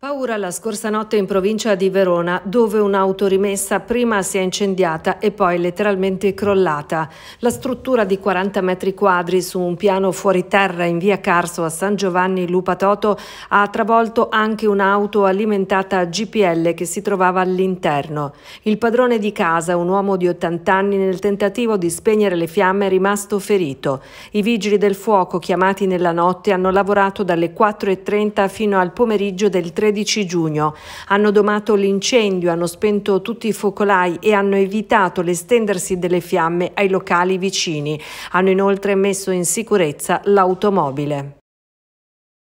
Paura la scorsa notte in provincia di Verona, dove un'autorimessa prima si è incendiata e poi letteralmente crollata. La struttura di 40 metri quadri su un piano fuori terra in via Carso a San Giovanni Lupatoto ha travolto anche un'auto alimentata a GPL che si trovava all'interno. Il padrone di casa, un uomo di 80 anni, nel tentativo di spegnere le fiamme è rimasto ferito. I vigili del fuoco chiamati nella notte hanno lavorato dalle 4.30 fino al pomeriggio del 3 13 giugno. Hanno domato l'incendio, hanno spento tutti i focolai e hanno evitato l'estendersi delle fiamme ai locali vicini. Hanno inoltre messo in sicurezza l'automobile.